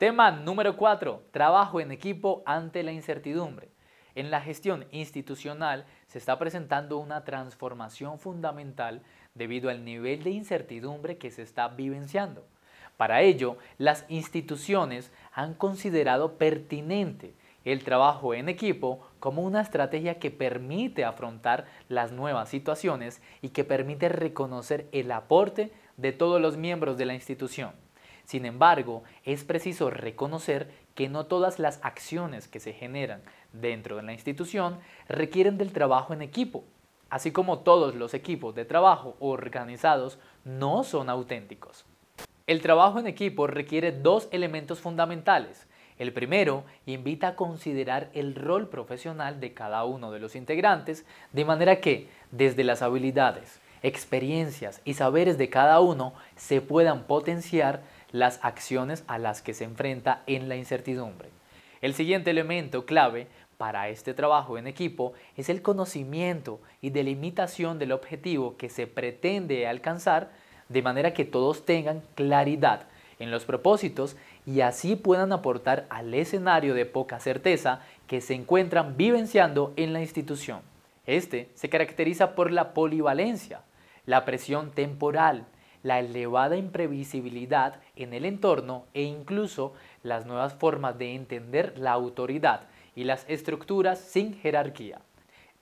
Tema número 4. Trabajo en equipo ante la incertidumbre. En la gestión institucional se está presentando una transformación fundamental debido al nivel de incertidumbre que se está vivenciando. Para ello, las instituciones han considerado pertinente el trabajo en equipo como una estrategia que permite afrontar las nuevas situaciones y que permite reconocer el aporte de todos los miembros de la institución. Sin embargo, es preciso reconocer que no todas las acciones que se generan dentro de la institución requieren del trabajo en equipo, así como todos los equipos de trabajo organizados no son auténticos. El trabajo en equipo requiere dos elementos fundamentales. El primero invita a considerar el rol profesional de cada uno de los integrantes, de manera que, desde las habilidades, experiencias y saberes de cada uno, se puedan potenciar las acciones a las que se enfrenta en la incertidumbre. El siguiente elemento clave para este trabajo en equipo es el conocimiento y delimitación del objetivo que se pretende alcanzar de manera que todos tengan claridad en los propósitos y así puedan aportar al escenario de poca certeza que se encuentran vivenciando en la institución. Este se caracteriza por la polivalencia, la presión temporal, la elevada imprevisibilidad en el entorno e incluso las nuevas formas de entender la autoridad y las estructuras sin jerarquía.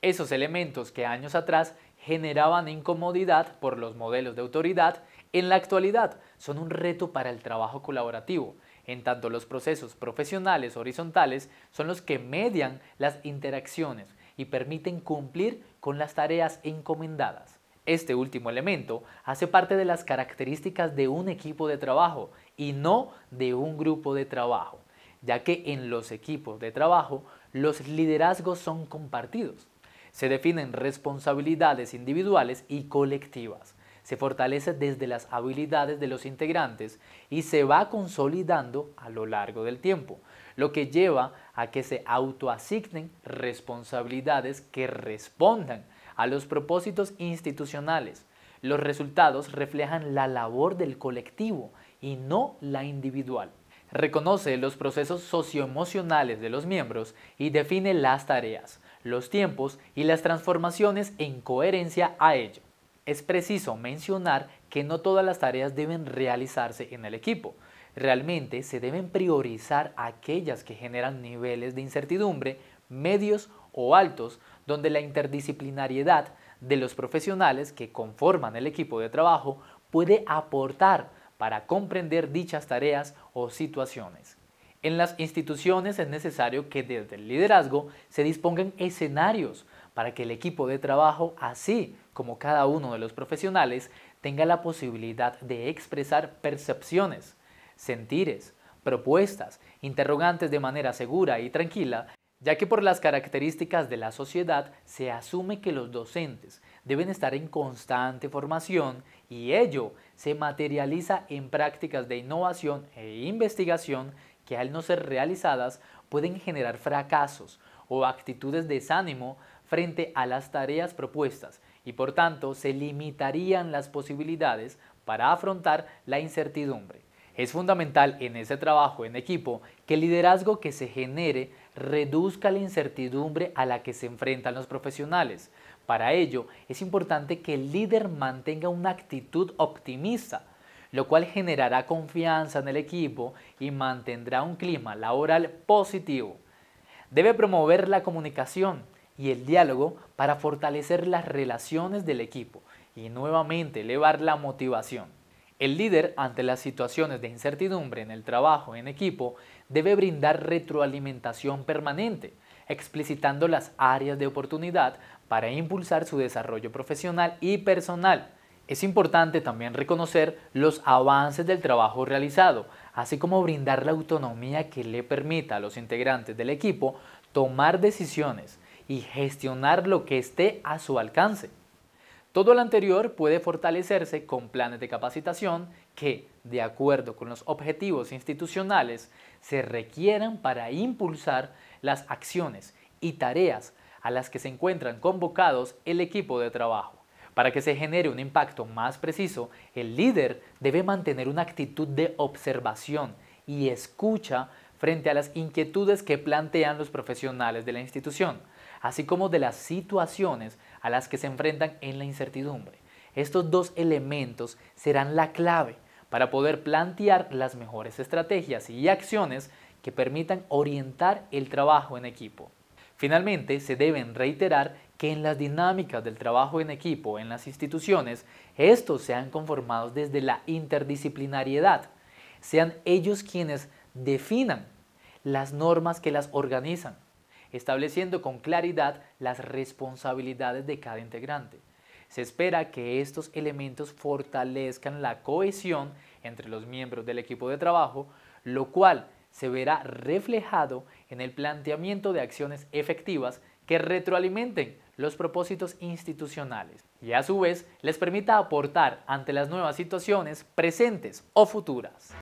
Esos elementos que años atrás generaban incomodidad por los modelos de autoridad, en la actualidad son un reto para el trabajo colaborativo, en tanto los procesos profesionales horizontales son los que median las interacciones y permiten cumplir con las tareas encomendadas. Este último elemento hace parte de las características de un equipo de trabajo y no de un grupo de trabajo, ya que en los equipos de trabajo los liderazgos son compartidos. Se definen responsabilidades individuales y colectivas. Se fortalece desde las habilidades de los integrantes y se va consolidando a lo largo del tiempo, lo que lleva a que se autoasignen responsabilidades que respondan a los propósitos institucionales. Los resultados reflejan la labor del colectivo y no la individual. Reconoce los procesos socioemocionales de los miembros y define las tareas, los tiempos y las transformaciones en coherencia a ello. Es preciso mencionar que no todas las tareas deben realizarse en el equipo. Realmente se deben priorizar aquellas que generan niveles de incertidumbre, medios o altos, donde la interdisciplinariedad de los profesionales que conforman el equipo de trabajo puede aportar para comprender dichas tareas o situaciones. En las instituciones es necesario que desde el liderazgo se dispongan escenarios para que el equipo de trabajo, así como cada uno de los profesionales, tenga la posibilidad de expresar percepciones, sentires, propuestas, interrogantes de manera segura y tranquila ya que por las características de la sociedad se asume que los docentes deben estar en constante formación y ello se materializa en prácticas de innovación e investigación que al no ser realizadas pueden generar fracasos o actitudes de desánimo frente a las tareas propuestas y por tanto se limitarían las posibilidades para afrontar la incertidumbre. Es fundamental en ese trabajo en equipo que el liderazgo que se genere reduzca la incertidumbre a la que se enfrentan los profesionales. Para ello, es importante que el líder mantenga una actitud optimista, lo cual generará confianza en el equipo y mantendrá un clima laboral positivo. Debe promover la comunicación y el diálogo para fortalecer las relaciones del equipo y nuevamente elevar la motivación. El líder, ante las situaciones de incertidumbre en el trabajo en equipo, debe brindar retroalimentación permanente, explicitando las áreas de oportunidad para impulsar su desarrollo profesional y personal. Es importante también reconocer los avances del trabajo realizado, así como brindar la autonomía que le permita a los integrantes del equipo tomar decisiones y gestionar lo que esté a su alcance. Todo lo anterior puede fortalecerse con planes de capacitación que, de acuerdo con los objetivos institucionales, se requieran para impulsar las acciones y tareas a las que se encuentran convocados el equipo de trabajo. Para que se genere un impacto más preciso, el líder debe mantener una actitud de observación y escucha frente a las inquietudes que plantean los profesionales de la institución, así como de las situaciones a las que se enfrentan en la incertidumbre. Estos dos elementos serán la clave para poder plantear las mejores estrategias y acciones que permitan orientar el trabajo en equipo. Finalmente, se deben reiterar que en las dinámicas del trabajo en equipo en las instituciones, estos sean conformados desde la interdisciplinariedad. Sean ellos quienes definan las normas que las organizan, estableciendo con claridad las responsabilidades de cada integrante. Se espera que estos elementos fortalezcan la cohesión entre los miembros del equipo de trabajo, lo cual se verá reflejado en el planteamiento de acciones efectivas que retroalimenten los propósitos institucionales y a su vez les permita aportar ante las nuevas situaciones presentes o futuras.